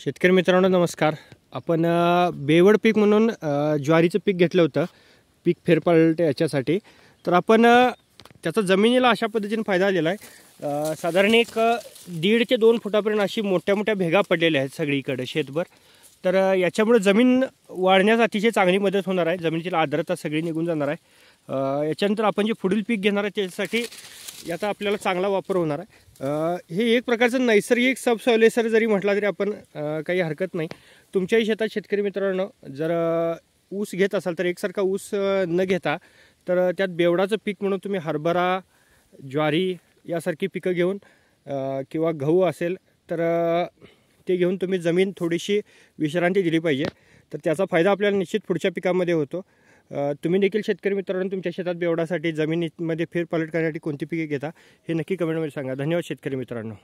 शेतकरी मित्रांनो नमस्कार आपण बेवड पीक म्हणून ज्वारीचं पीक घेतलं होतं पीक फेरपालटे याच्यासाठी तर आपण त्याचा जमिनीला अशा पद्धतीने फायदा आलेला आहे साधारण एक दीड ते दोन फुटापर्यंत अशी मोठ्या मोठ्या भेगा पडलेल्या आहेत सगळीकडे शेतभर तर याच्यामुळे जमीन वाढण्यास अतिशय चांगली मदत होणार आहे जमिनीची आर्द्रता सगळी निघून जाणार आहे याच्यानंतर आपण जे पुढील पीक घेणार आहे त्याच्यासाठी याचा आपल्याला चांगला वापर होणार आहे हे एक प्रकारचं नैसर्गिक सबसॉयलेसर जरी म्हटला तरी आपण काही हरकत नाही तुमच्याही शेतात शेतकरी मित्रांनो जर ऊस घेत असाल तर एकसारखा ऊस न घेता तर त्यात बेवडाचं पीक म्हणून तुम्ही हरभरा ज्वारी यासारखी पिकं घेऊन किंवा गहू असेल तर ते घेऊन तुम्ही जमीन थोडीशी विश्रांती दिली पाहिजे तर त्याचा फायदा आपल्याला निश्चित पुढच्या पिकामध्ये होतो तुम्ही देखील शेतकरी मित्रांनो तुमच्या शेतात बेवडासाठी जमिनीमध्ये फेरपालट करण्यासाठी कोणती पिके घेता हे नक्की कमेंटमध्ये सांगा धन्यवाद शेतकरी मित्रांनो